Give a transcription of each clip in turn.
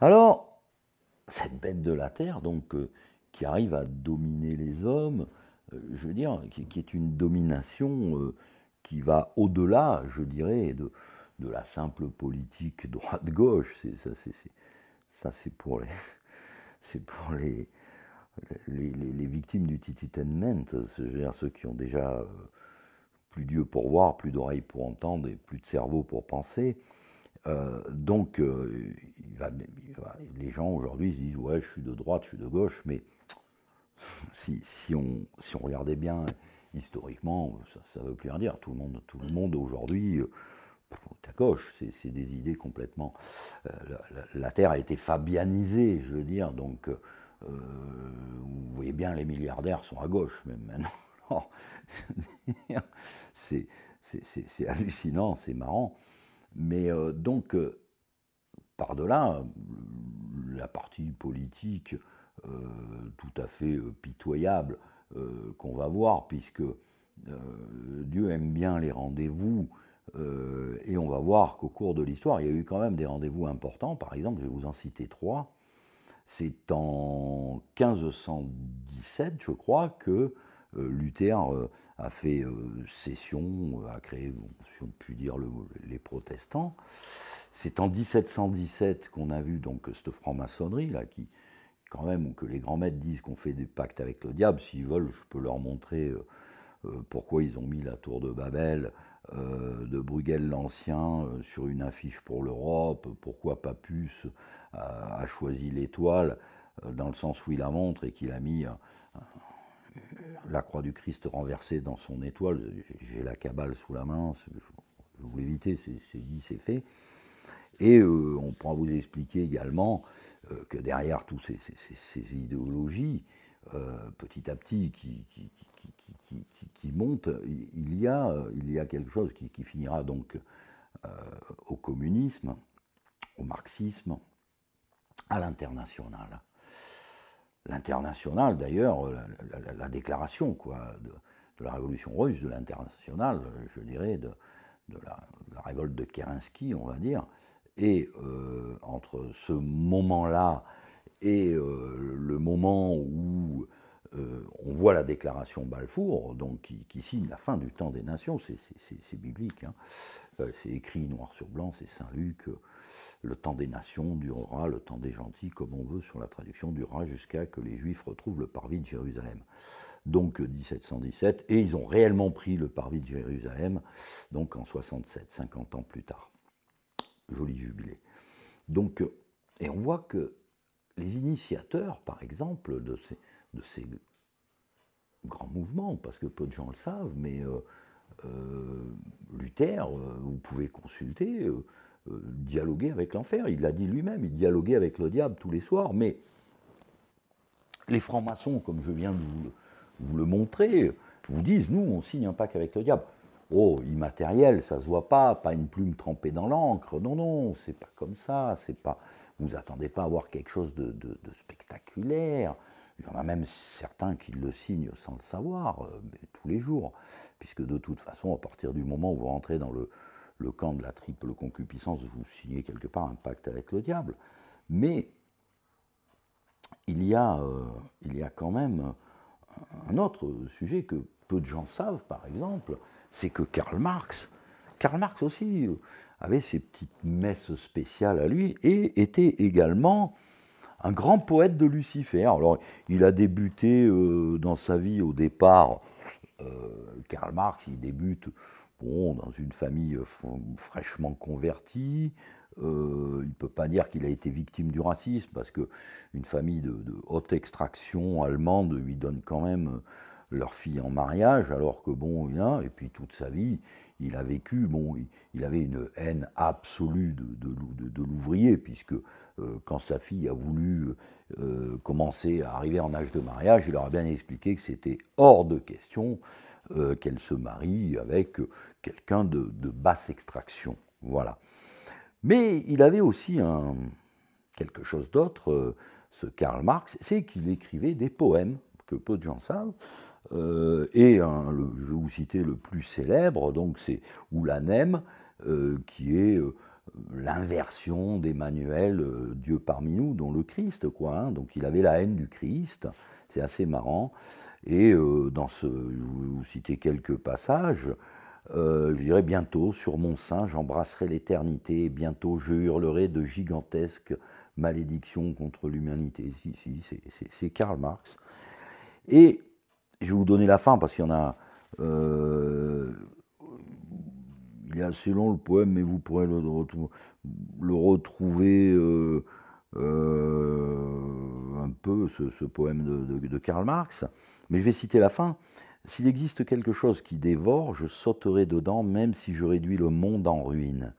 Alors, cette bête de la terre, donc, euh, qui arrive à dominer les hommes, euh, je veux dire, qui, est une domination euh, qui va au-delà, je dirais, de, la simple politique droite-gauche. Ça, c'est pour les. C'est pour les les, victimes du Tititainment, c'est-à-dire ceux qui ont déjà plus d'yeux pour voir, plus d'oreilles pour entendre et plus de cerveau pour penser, euh, donc, euh, les gens aujourd'hui se disent Ouais, je suis de droite, je suis de gauche, mais si, on, si regardait bien historiquement, ça ne veut plus rien dire. Tout le monde, tout le monde aujourd'hui gauche euh, c'est des idées complètement. la, Terre a été fabianisée, je veux dire, donc vous voyez bien, les milliardaires sont à gauche, même maintenant. c'est hallucinant, c'est marrant. Mais euh, donc, euh, par-delà, euh, la partie politique tout à fait pitoyable qu'on va voir, puisque Dieu aime bien les rendez-vous, et on va voir qu'au cours de l'histoire, il y a eu quand même des rendez-vous importants. Par exemple, je vais vous en citer trois. C'est en 1517, je crois, que euh, Luther euh, a fait cession, euh, a créé, si on peut dire, les protestants. C'est en 1717 qu'on a vu donc cette franc-maçonnerie là qui, quand même, que les grands maîtres disent qu'on fait des pactes avec le diable. S'ils veulent, je peux leur montrer pourquoi ils ont mis la tour de Babel de Bruegel l'Ancien sur une affiche pour l'Europe, pourquoi Papus a choisi l'étoile dans le sens où il la montre et qu'il a mis la croix du Christ renversée dans son étoile, j'ai la cabale sous la main, je, vous voulais c'est dit, c'est fait. Et euh, on pourra vous expliquer également euh, que derrière toutes ces, idéologies, euh, petit à petit, qui, montent, il y, a, il y a quelque chose qui, finira donc au communisme, au marxisme, à l'international l'international, d'ailleurs, euh, la, déclaration quoi, de, la révolution russe, de l'international, je dirais, de, la, révolte de Kerensky, on va dire. Et euh, entre ce moment-là et euh, le moment où on voit la déclaration Balfour, donc qui, signe la fin du temps des nations, c'est biblique, hein. c'est écrit noir sur blanc, c'est Saint-Luc, le temps des nations durera, le temps des gentils, comme on veut sur la traduction, durera jusqu'à que les Juifs retrouvent le parvis de Jérusalem. Donc 1717, euh, et ils ont réellement pris le parvis de Jérusalem, donc en 67, 50 ans plus tard. Joli jubilé. Donc, euh, et on voit que les initiateurs, par exemple, de ces, de ces grands mouvements, parce que peu de gens le savent, mais euh, Luther, vous pouvez consulter, dialoguer avec l'enfer. Il l'a dit lui-même, il dialoguait avec le diable tous les soirs. Mais les francs-maçons, comme je viens de vous, le montrer, vous disent, nous, on signe un pacte avec le diable. Oh, immatériel, ça se voit pas, pas une plume trempée dans l'encre. Non, non, c'est pas comme ça, c'est pas. Vous attendez pas à voir quelque chose de, spectaculaire. Il y en a même certains qui le signent sans le savoir, euh, tous les jours, puisque de toute façon, à partir du moment où vous rentrez dans le, le camp de la triple concupiscence, vous signez quelque part un pacte avec le diable. Mais il y a, euh, il y a quand même un autre sujet que peu de gens savent, par exemple, c'est que Karl Marx, Karl Marx aussi euh, avait ses petites messes spéciales à lui et était également un grand poète de Lucifer. Alors, il a débuté euh, dans sa vie au départ, Karl Marx, il débute bon, dans une famille euh, fraîchement convertie. Euh, il ne peut pas dire qu'il a été victime du racisme, parce qu'une famille de, haute extraction allemande lui donne quand même euh, leur fille en mariage, alors que bon, il a, et puis toute sa vie, il a vécu, bon, il, avait une haine absolue de, l'ouvrier, puisque quand sa fille a voulu commencer à arriver en âge de mariage, il leur a bien expliqué que c'était hors de question euh, qu'elle se marie avec euh, quelqu'un de, basse extraction. Voilà. Mais il avait aussi quelque chose d'autre, euh, ce Karl Marx, c'est qu'il écrivait des poèmes, que peu de gens savent. et je vais vous citer le plus célèbre, donc c'est Oulanem, qui est l'inversion d'Emmanuel, Dieu parmi nous, dont le Christ, quoi. Hein. Donc il avait la haine du Christ, c'est assez marrant. Et euh, dans ce, je vais vous citer quelques passages. Euh, je dirais bientôt, sur mon sein, j'embrasserai l'éternité, bientôt je hurlerai de gigantesques malédictions contre l'humanité. Si, si, c'est Karl Marx. Et je vais vous donner la fin parce qu'il y en a. Euh, il est assez long le poème, mais vous pourrez le, retrouver ce, poème de, de, Karl Marx, mais je vais citer la fin. S'il existe quelque chose qui dévore, je sauterai dedans même si je réduis le monde en ruine.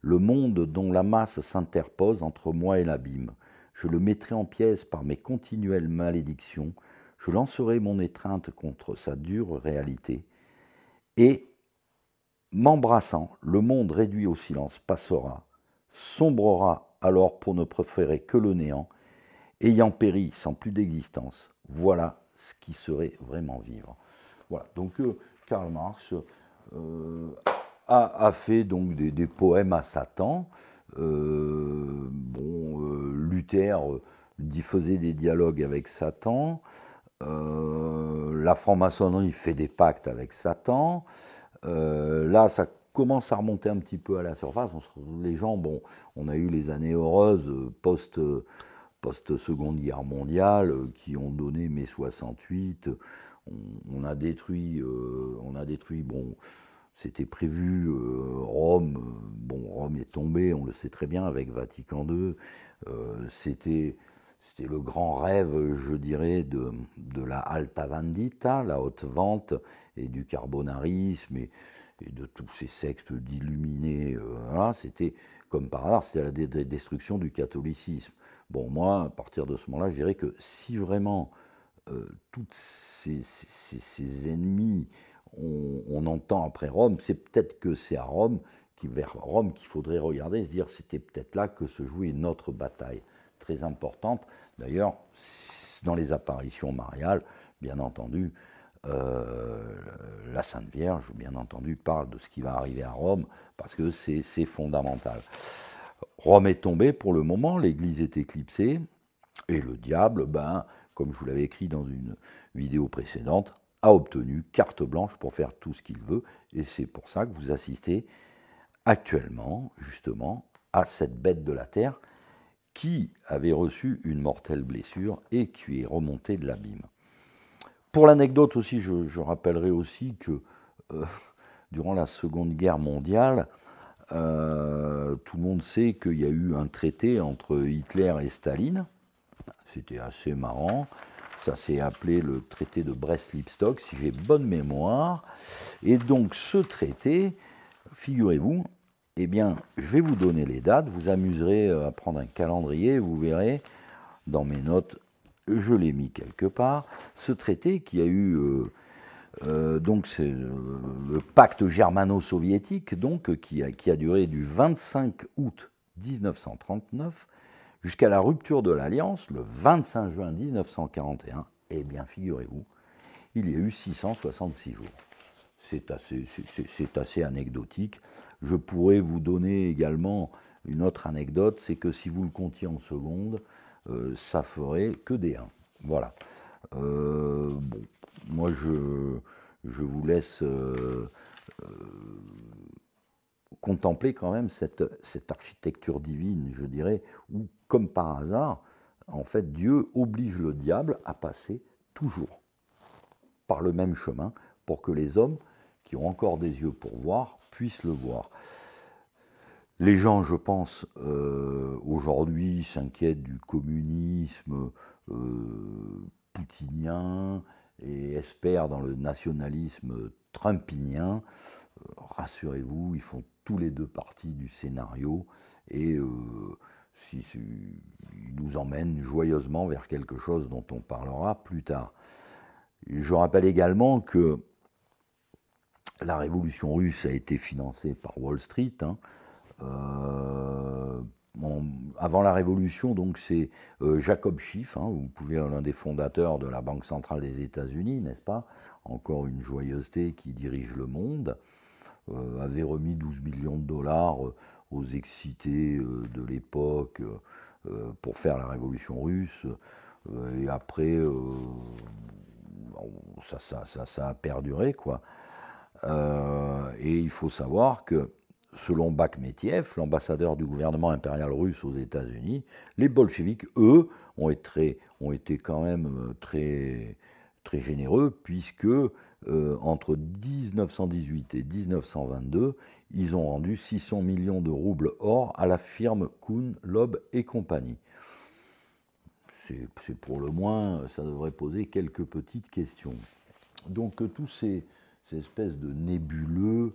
Le monde dont la masse s'interpose entre moi et l'abîme. Je le mettrai en pièces par mes continuelles malédictions. Je lancerai mon étreinte contre sa dure réalité. Et, m'embrassant, le monde réduit au silence passera, sombrera alors pour ne préférer que le néant, ayant péri sans plus d'existence, voilà ce qui serait vraiment vivre. Voilà, donc euh, Karl Marx euh, a, fait donc des, poèmes à Satan. Euh, bon, Luther faisait des dialogues avec Satan. la franc-maçonnerie fait des pactes avec Satan. là, ça commence à remonter un petit peu à la surface. les gens, bon, on a eu les années heureuses post- post-seconde guerre mondiale euh, qui ont donné mai 68. On, a détruit, euh, on a détruit, bon, c'était prévu, euh, Rome, bon, Rome est tombée, on le sait très bien, avec Vatican II. c'était, c'était le grand rêve, je dirais, de, de la Alta Vendita, la haute vente, et du carbonarisme, et, et de tous ces sectes d'illuminés. c'était, comme par hasard, c'était la destruction du catholicisme. Bon, moi, à partir de ce moment-là, je dirais que si vraiment euh, toutes tous ces, ennemis, on, entend après Rome, c'est peut-être que c'est à Rome, qui, vers Rome, qu'il faudrait regarder et se dire c'était peut-être là que se jouait notre bataille très importante. D'ailleurs, dans les apparitions mariales, bien entendu, euh, la Sainte Vierge, bien entendu, parle de ce qui va arriver à Rome, parce que c'est fondamental. Rome est tombée pour le moment, l'Église est éclipsée, et le diable, ben, comme je vous l'avais écrit dans une vidéo précédente, a obtenu carte blanche pour faire tout ce qu'il veut, et c'est pour ça que vous assistez actuellement, justement, à cette bête de la terre qui avait reçu une mortelle blessure et qui est remontée de l'abîme. Pour l'anecdote aussi, je, rappellerai aussi que euh, durant la Seconde Guerre mondiale, euh, tout le monde sait qu'il y a eu un traité entre Hitler et Staline. C'était assez marrant. Ça s'est appelé le traité de brest lipstock si j'ai bonne mémoire. Et donc ce traité, figurez-vous, eh bien, je vais vous donner les dates. Vous amuserez euh, à prendre un calendrier. Vous verrez dans mes notes, je l'ai mis quelque part. Ce traité qui a eu euh, euh, donc c'est euh, le pacte germano-soviétique donc qui a, qui a, duré du 25 août 1939 jusqu'à la rupture de l'alliance le 25 juin 1941. Eh bien, figurez-vous, il y a eu 666 jours. C'est assez, c'est assez anecdotique. Je pourrais vous donner également une autre anecdote, c'est que si vous le comptiez en secondes, euh, ça ferait que des 1. Voilà. bon, moi, je, vous laisse euh, euh, contempler quand même cette, architecture divine, je dirais, où, comme par hasard, en fait, Dieu oblige le diable à passer toujours par le même chemin pour que les hommes qui ont encore des yeux pour voir puissent le voir. Les gens, je pense, euh, aujourd'hui s'inquiètent du communisme poutinien, et espère dans le nationalisme trumpinien. Euh, rassurez-vous, ils font tous les deux partie du scénario et euh, si, ils nous emmènent joyeusement vers quelque chose dont on parlera plus tard. Je rappelle également que la révolution russe a été financée par Wall Street. Hein, euh, avant la Révolution, donc c'est euh, Jacob Schiff, hein, vous pouvez euh, l'un des fondateurs de la Banque centrale des États-Unis, n'est-ce pas Encore une joyeuseté qui dirige le monde, euh, avait remis 12 millions de dollars aux excités de l'époque pour faire la Révolution russe, et après ça, ça, a perduré quoi. et il faut savoir que selon Bakhmetiev, l'ambassadeur du gouvernement impérial russe aux États-Unis, les bolcheviques, eux, ont été, quand même euh, très, généreux, puisque euh, entre 1918 et 1922, ils ont rendu 600 millions de roubles or à la firme Kuhn, Loeb et compagnie. C'est pour le moins, ça devrait poser quelques petites questions. Donc euh, tous ces espèces de nébuleux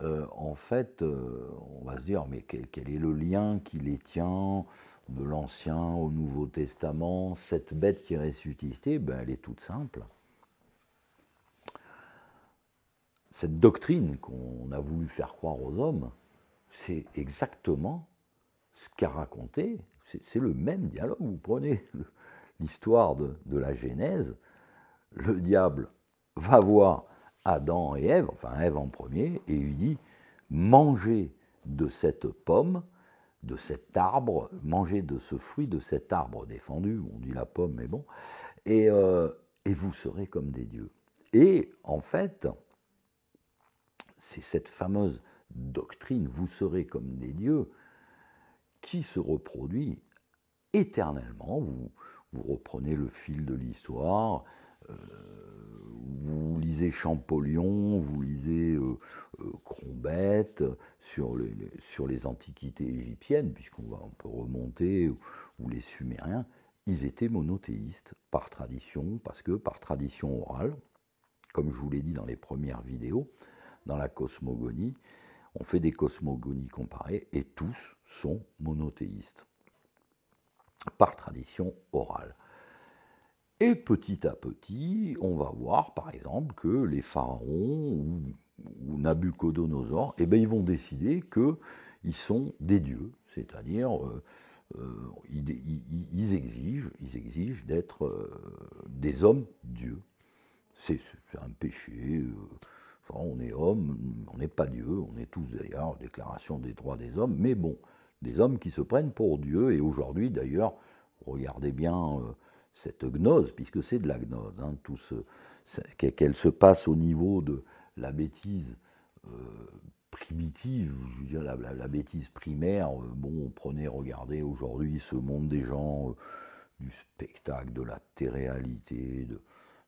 euh, en fait, euh, on va se dire, mais quel, est le lien qui les tient de l'Ancien au Nouveau Testament Cette bête qui est ressuscitée, ben, elle est toute simple. Cette doctrine qu'on a voulu faire croire aux hommes, c'est exactement ce qu'a raconté, c'est le même dialogue. Vous prenez l'histoire de, la Genèse, le diable va voir Adam et Ève, enfin Ève en premier, et il dit mangez de cette pomme, de cet arbre, mangez de ce fruit, de cet arbre défendu, on dit la pomme, mais bon, et, euh, et vous serez comme des dieux. Et en fait, c'est cette fameuse doctrine, vous serez comme des dieux, qui se reproduit éternellement. Vous, vous reprenez le fil de l'histoire, euh, vous lisez Champollion, vous lisez euh, euh, Crombette sur, les, antiquités égyptiennes, puisqu'on peut remonter, ou, les Sumériens, ils étaient monothéistes par tradition, parce que par tradition orale, comme je vous l'ai dit dans les premières vidéos, dans la cosmogonie, on fait des cosmogonies comparées et tous sont monothéistes par tradition orale. Et petit à petit, on va voir par exemple que les pharaons ou, Nabucodonosor, eh bien, ils vont décider qu'ils sont des dieux, c'est-à-dire euh, euh, ils, exigent, ils exigent d'être euh, des hommes dieux. C'est un péché. on est homme, on n'est pas Dieu, on est tous d'ailleurs, déclaration des droits des hommes, mais bon, des hommes qui se prennent pour Dieu, et aujourd'hui d'ailleurs, regardez bien cette gnose, puisque c'est de la gnose, hein, tout ce, qu'elle se passe au niveau de la bêtise euh, primitive, la, bêtise primaire. Euh, bon, prenez, regardez aujourd'hui ce monde des gens, euh, du spectacle, de la téréalité,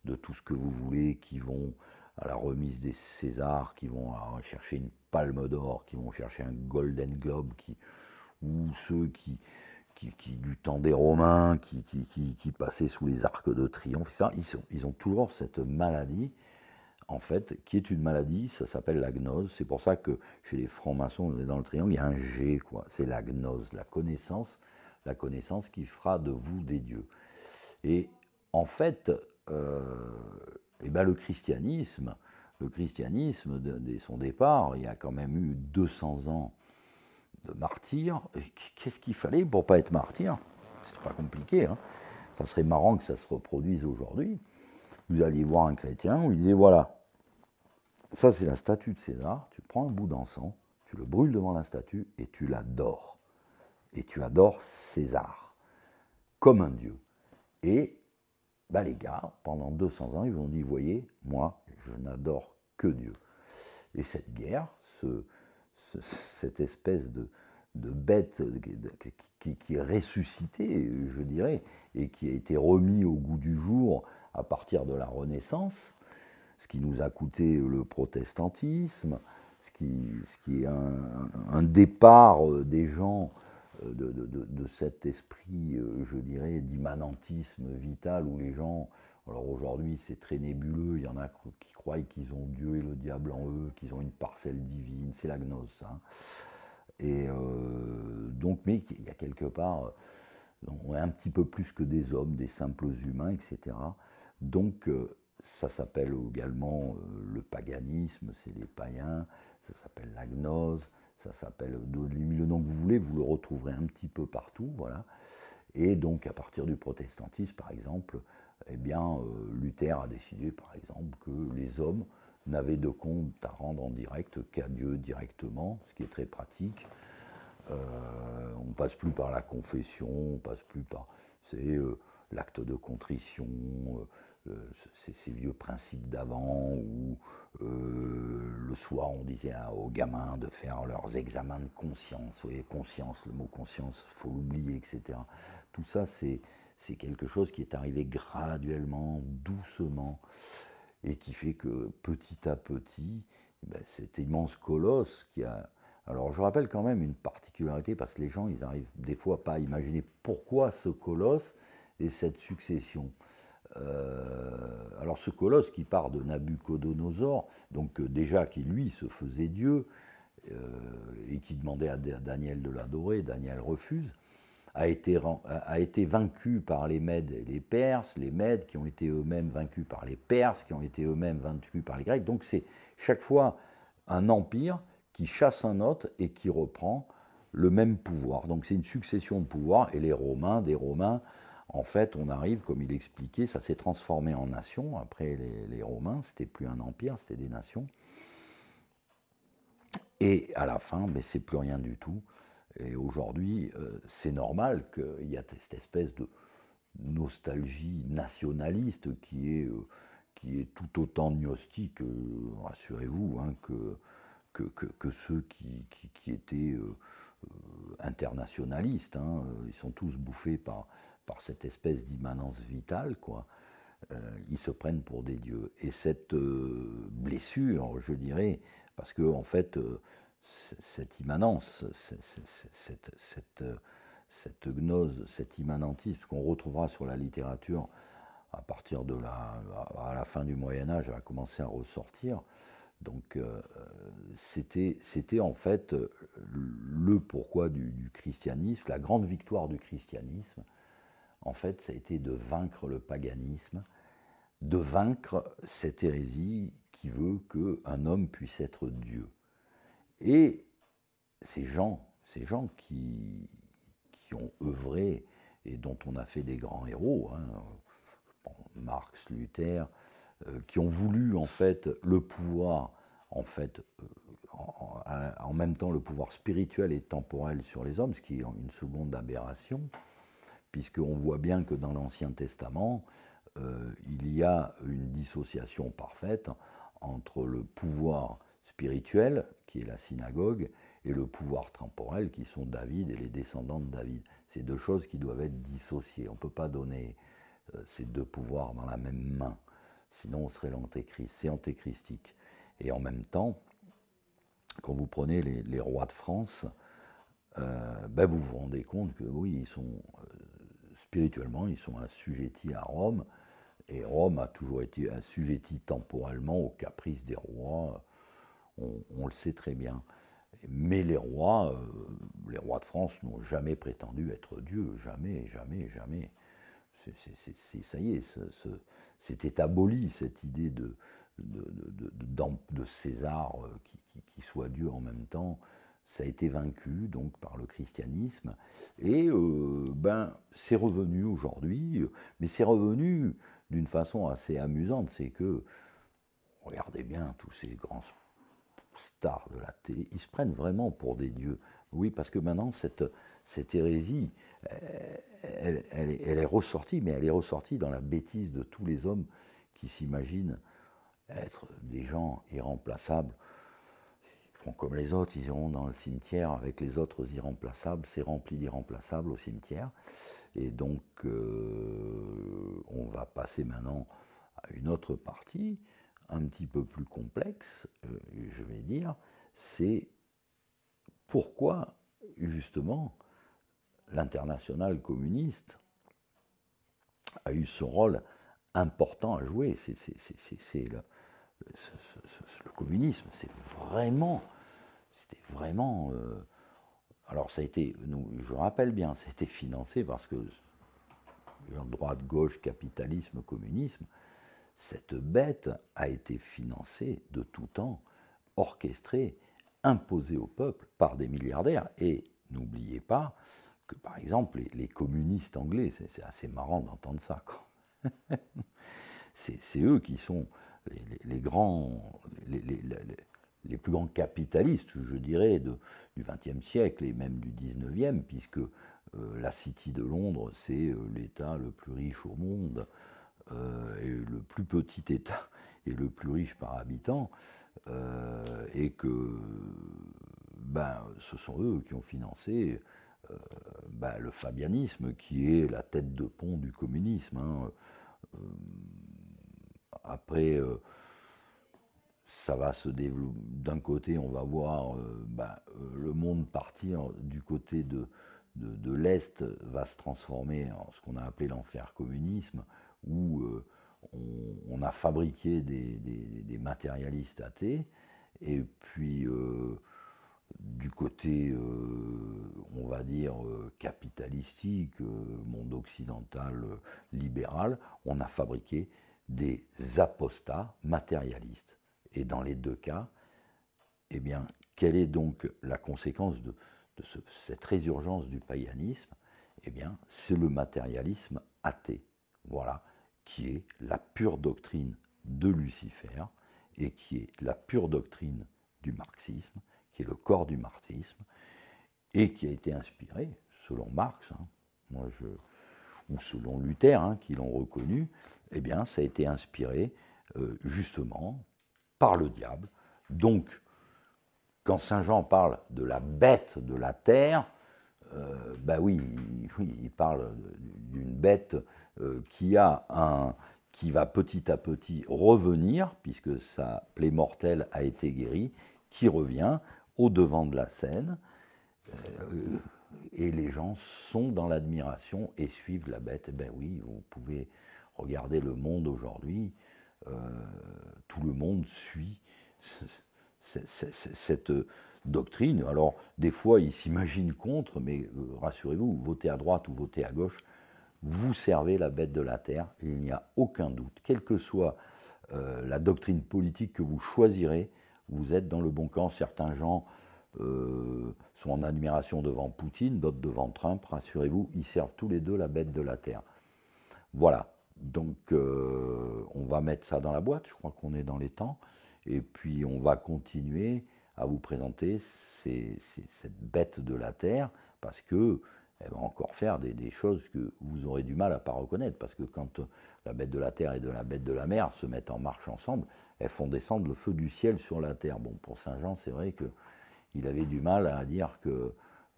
de, tout ce que vous voulez, qui vont à la remise des Césars, qui vont chercher une palme d'or, qui vont chercher un Golden Globe, ou ceux qui qui, du temps des Romains, qui, qui, qui, passaient sous les arcs de triomphe, Ils, ont toujours cette maladie, en fait, qui est une maladie, ça s'appelle la gnose. C'est pour ça que chez les francs-maçons, dans le triangle, il y a un G, quoi. C'est la gnose, la connaissance, la connaissance qui fera de vous des dieux. Et en fait, euh, et ben, le christianisme, le christianisme, dès son départ, il y a quand même eu 200 ans de martyr. Qu'est-ce qu'il fallait pour pas être martyr C'est pas compliqué. Hein ça serait marrant que ça se reproduise aujourd'hui. Vous allez voir un chrétien, où il dites voilà, ça c'est la statue de César. Tu prends un bout d'encens, tu le brûles devant la statue et tu l'adores. Et tu adores César comme un dieu. Et bah les gars, pendant 200 ans, ils vont dire, voyez, moi, je n'adore que Dieu. Et cette guerre, ce, cette espèce de, bête qui, est ressuscitée, je dirais, et qui a été remis au goût du jour à partir de la Renaissance, ce qui nous a coûté le protestantisme, ce qui, est un, départ euh, des gens euh, de, de, cet esprit, euh, je dirais, d'immanentisme vital où les gens alors aujourd'hui, c'est très nébuleux. Il y en a qui croient qu'ils ont Dieu et le diable en eux, qu'ils ont une parcelle divine. C'est la gnose. Hein. Et euh, donc, mais il y a quelque part, euh, on est un petit peu plus que des hommes, des simples humains, etc. Donc, euh, ça s'appelle également le paganisme, c'est les païens. Ça s'appelle la gnose. Ça s'appelle le nom que vous voulez. Vous le retrouverez un petit peu partout, voilà. Et donc, à partir du protestantisme, par exemple, eh bien, euh, Luther a décidé, par exemple, que les hommes n'avaient de compte à rendre en direct qu'à Dieu directement, ce qui est très pratique. Euh, on ne passe plus par la confession, on passe plus par. C'est euh, l'acte de contrition, ces vieux principes d'avant où le soir on disait aux gamins de faire leurs examens de conscience. Vous voyez, conscience, le mot conscience, il faut l'oublier, etc. Tout ça, c'est c'est quelque chose qui est arrivé graduellement, doucement, et qui fait que petit à petit, ben, cet immense colosse qui a... Alors je rappelle quand même une particularité, parce que les gens, ils arrivent des fois pas à imaginer pourquoi ce colosse et cette succession. Euh, alors ce colosse qui part de Nabucodonosor, donc euh, déjà qui lui se faisait Dieu, euh, et qui demandait à Daniel de l'adorer, Daniel refuse, a été, a été vaincu par les Mèdes et les Perses, les Mèdes qui ont été eux-mêmes vaincus par les Perses, qui ont été eux-mêmes vaincus par les Grecs. Donc c'est chaque fois un empire qui chasse un autre et qui reprend le même pouvoir. Donc c'est une succession de pouvoirs et les Romains, des Romains, en fait, on arrive, comme il expliquait, ça s'est transformé en nation. Après les, les Romains, c'était plus un empire, c'était des nations. Et à la fin, mais c'est plus rien du tout. Et aujourd'hui, euh, c'est normal qu'il y ait cette espèce de nostalgie nationaliste qui est, euh, qui est tout autant gnostique, euh, rassurez-vous, hein, que, que, ceux qui, qui, étaient internationalistes. Hein. ils sont tous bouffés par, par cette espèce d'immanence vitale, quoi. ils se prennent pour des dieux. Et cette blessure, je dirais, parce que en fait, cette immanence, cette, cette, cette gnose, cet immanentisme qu'on retrouvera sur la littérature à partir de la, fin du Moyen Âge, a commencé à ressortir. Donc euh, c'était en fait euh, le pourquoi du, du, christianisme, la grande victoire du christianisme. En fait, ça a été de vaincre le paganisme, de vaincre cette hérésie qui veut qu'un homme puisse être Dieu. Et ces gens, ces gens qui, qui ont œuvré et dont on a fait des grands héros, hein, Marx, Luther, euh, qui ont voulu en fait le pouvoir, en fait, euh, en, même temps le pouvoir spirituel et temporel sur les hommes, ce qui est une seconde aberration, puisqu'on voit bien que dans l'Ancien Testament, euh, il y a une dissociation parfaite entre le pouvoir spirituel, qui est la synagogue, et le pouvoir temporel, qui sont David et les descendants de David. ces deux choses qui doivent être dissociées. On ne peut pas donner euh, ces deux pouvoirs dans la même main, sinon on serait l'antéchrist. C'est antéchristique. Et en même temps, quand vous prenez les, rois de France, euh, ben vous vous rendez compte que oui, ils sont euh, spirituellement, ils sont assujettis à Rome, et Rome a toujours été assujettie temporellement aux caprices des rois on, le sait très bien. Mais les rois, euh, les rois de France n'ont jamais prétendu être Dieu, jamais, jamais, jamais. C'est, ça y est, c'était aboli cette idée de, de, de, César euh, qui, soit Dieu en même temps. Ça a été vaincu donc par le christianisme et euh, ben c'est revenu aujourd'hui, mais c'est revenu d'une façon assez amusante, c'est que regardez bien tous ces grands stars de la télé, ils se prennent vraiment pour des dieux. Oui, parce que maintenant, cette, cette hérésie, euh, elle, est ressortie, mais elle est ressortie dans la bêtise de tous les hommes qui s'imaginent être des gens irremplaçables. Ils font comme les autres, ils iront dans le cimetière avec les autres irremplaçables, c'est rempli d'irremplaçables au cimetière. Et donc, euh, on va passer maintenant à une autre partie un petit peu plus complexe, euh, je vais dire, c'est pourquoi justement l'international communiste a eu son rôle important à jouer. C'est le, communisme, c'est vraiment, c'était vraiment. Euh, alors ça a été, nous, je rappelle bien, c'était financé parce que droite, gauche, capitalisme, communisme, cette bête a été financée de tout temps, orchestrée, imposée au peuple par des milliardaires. Et n'oubliez pas que, par exemple, les, communistes anglais, c'est assez marrant d'entendre ça. c'est eux qui sont les, grands, les, plus grands capitalistes, je dirais, du XXe siècle et même du XIXe, puisque euh, la City de Londres, c'est euh, l'État le plus riche au monde et euh, le plus petit État et le plus riche par habitant, euh, et que ben, ce sont eux qui ont financé euh, ben, le fabianisme, qui est la tête de pont du communisme. Hein. après, ça va se développer. D'un côté, on va voir ben, le monde partir du côté de, de l'Est, va se transformer en ce qu'on a appelé l'enfer communisme où euh, on, a fabriqué des, matérialistes athées, et puis euh, du côté, euh, on va dire, capitalistique, monde occidental, libéral, on a fabriqué des apostats matérialistes. Et dans les deux cas, eh bien, quelle est donc la conséquence de, cette résurgence du païanisme Eh bien, c'est le matérialisme athée. Voilà qui est la pure doctrine de Lucifer et qui est la pure doctrine du marxisme, qui est le corps du marxisme, et qui a été inspiré, selon Marx, hein, moi je, ou selon Luther, hein, qui l'ont reconnu, eh bien, ça a été inspiré euh, justement par le diable. Donc, quand Saint Jean parle de la bête de la terre, ben bah oui il parle d'une bête euh, qui a un qui va petit à petit revenir, puisque sa plaie mortelle a été guérie, qui revient au devant de la scène. Euh, et les gens sont dans l'admiration et suivent la bête. Eh ben oui, vous pouvez regarder le monde aujourd'hui, euh, tout le monde suit cette doctrine. Alors, des fois, ils s'imaginent contre, mais rassurez-vous, votez à droite ou voter à gauche, vous servez la bête de la terre, il n'y a aucun doute. Quelle que soit euh, la doctrine politique que vous choisirez, vous êtes dans le bon camp. Certains gens euh, sont en admiration devant Poutine, d'autres devant Trump. Rassurez-vous, ils servent tous les deux la bête de la terre. Voilà. Donc, euh, on va mettre ça dans la boîte. Je crois qu'on est dans les temps. Et puis, on va continuer à vous présenter cette bête de la terre parce que elle va encore faire des, choses que vous aurez du mal à pas reconnaître. Parce que quand euh, la bête de la terre et de la bête de la mer se mettent en marche ensemble, elles font descendre le feu du ciel sur la terre. Bon, pour Saint Jean, c'est vrai que il avait du mal à dire que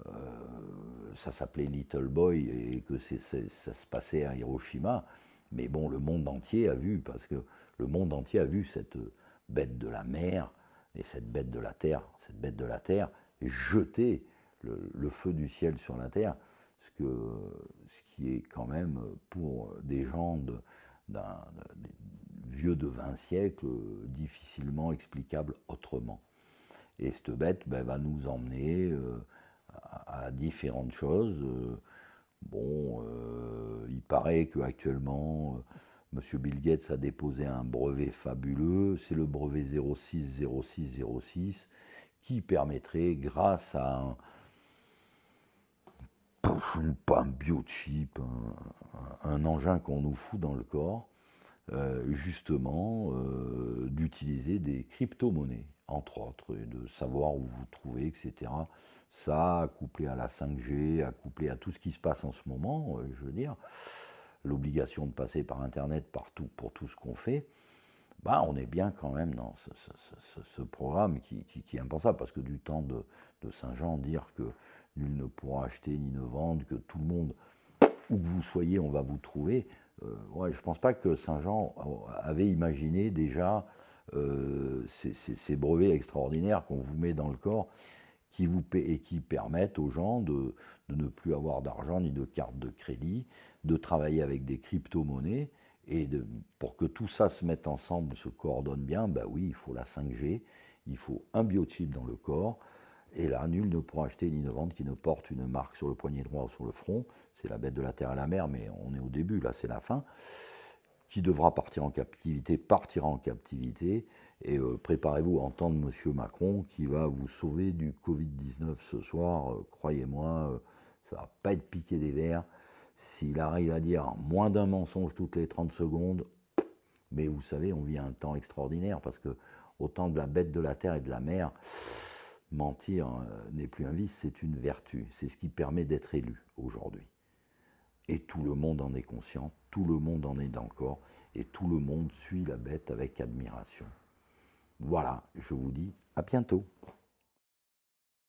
euh, ça s'appelait Little Boy et que ça se passait à Hiroshima. Mais bon, le monde entier a vu, parce que le monde entier a vu cette bête de la mer et cette bête de la terre, cette bête de la terre jetée le, feu du ciel sur la terre, ce, que, ce qui est quand même pour des gens d'un vieux de 20 siècles difficilement explicable autrement. Et cette bête ben, va nous emmener euh, à, différentes choses. Euh, bon, euh, il paraît qu'actuellement, M. Bill Gates a déposé un brevet fabuleux, c'est le brevet 060606, qui permettrait, grâce à un, pas un biochip, un, engin qu'on nous fout dans le corps, euh, justement euh, d'utiliser des crypto-monnaies, entre autres, et de savoir où vous trouvez, etc. Ça, couplé à la 5G, à couplé à tout ce qui se passe en ce moment, euh, je veux dire, l'obligation de passer par Internet partout pour tout ce qu'on fait, bah, on est bien quand même dans ce, programme qui, est impensable, parce que du temps de Saint-Jean, dire que nul ne pourra acheter ni ne vendre, que tout le monde, où que vous soyez, on va vous trouver. Euh, ouais, je ne pense pas que Saint-Jean avait imaginé déjà euh, ces, brevets extraordinaires qu'on vous met dans le corps qui vous et qui permettent aux gens de, de ne plus avoir d'argent ni de carte de crédit, de travailler avec des crypto-monnaies. Et pour que tout ça se mette ensemble, se coordonne bien, bah oui, il faut la 5G, il faut un biotype dans le corps, et là, nul ne pourra acheter une innovante qui ne porte une marque sur le poignet droit ou sur le front. C'est la bête de la terre et la mer, mais on est au début, là c'est la fin. Qui devra partir en captivité, partira en captivité. Et euh, préparez-vous à entendre M. Macron qui va vous sauver du Covid-19 ce soir. Euh, croyez-moi, ça euh, ça va pas être piqué des verres. S'il arrive à dire moins d'un mensonge toutes les 30 secondes, mais vous savez, on vit un temps extraordinaire parce que autant de la bête de la terre et de la mer, mentir euh, n'est plus un vice, c'est une vertu. C'est ce qui permet d'être élu aujourd'hui. Et tout le monde en est conscient, tout le monde en est corps. et tout le monde suit la bête avec admiration. Voilà, je vous dis à bientôt.